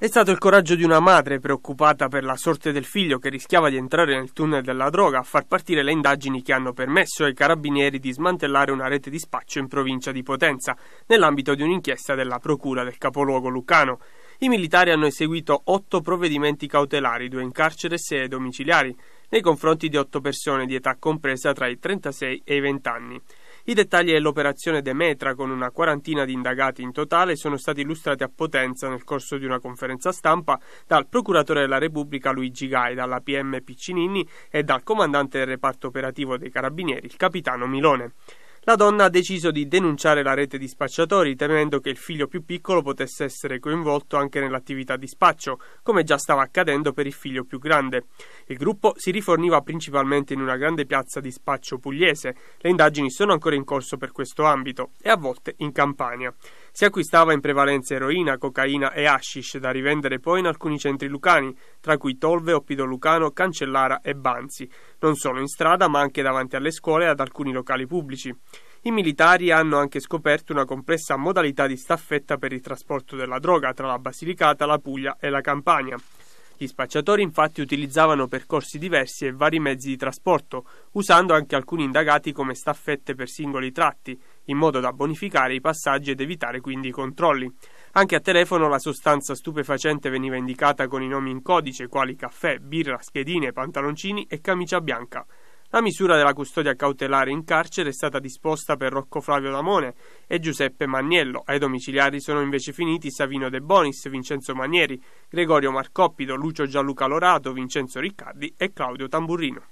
È stato il coraggio di una madre preoccupata per la sorte del figlio che rischiava di entrare nel tunnel della droga a far partire le indagini che hanno permesso ai carabinieri di smantellare una rete di spaccio in provincia di Potenza, nell'ambito di un'inchiesta della procura del capoluogo lucano. I militari hanno eseguito otto provvedimenti cautelari, due in carcere e sei domiciliari, nei confronti di otto persone di età compresa tra i 36 e i 20 anni. I dettagli dell'operazione Demetra, con una quarantina di indagati in totale, sono stati illustrati a Potenza nel corso di una conferenza stampa dal procuratore della Repubblica Luigi Gai, dalla PM Piccinini e dal comandante del reparto operativo dei Carabinieri, il capitano Milone la donna ha deciso di denunciare la rete di spacciatori, temendo che il figlio più piccolo potesse essere coinvolto anche nell'attività di spaccio, come già stava accadendo per il figlio più grande. Il gruppo si riforniva principalmente in una grande piazza di spaccio pugliese, le indagini sono ancora in corso per questo ambito, e a volte in Campania. Si acquistava in prevalenza eroina, cocaina e hashish da rivendere poi in alcuni centri lucani, tra cui Tolve, Oppido Lucano, Cancellara e Banzi, non solo in strada ma anche davanti alle scuole e ad alcuni locali pubblici. I militari hanno anche scoperto una complessa modalità di staffetta per il trasporto della droga tra la Basilicata, la Puglia e la Campania. Gli spacciatori infatti utilizzavano percorsi diversi e vari mezzi di trasporto, usando anche alcuni indagati come staffette per singoli tratti, in modo da bonificare i passaggi ed evitare quindi i controlli. Anche a telefono la sostanza stupefacente veniva indicata con i nomi in codice quali caffè, birra, schedine, pantaloncini e camicia bianca. La misura della custodia cautelare in carcere è stata disposta per Rocco Flavio Lamone e Giuseppe Magnello. Ai domiciliari sono invece finiti Savino De Bonis, Vincenzo Manieri, Gregorio Marcoppido, Lucio Gianluca Lorato, Vincenzo Riccardi e Claudio Tamburrino.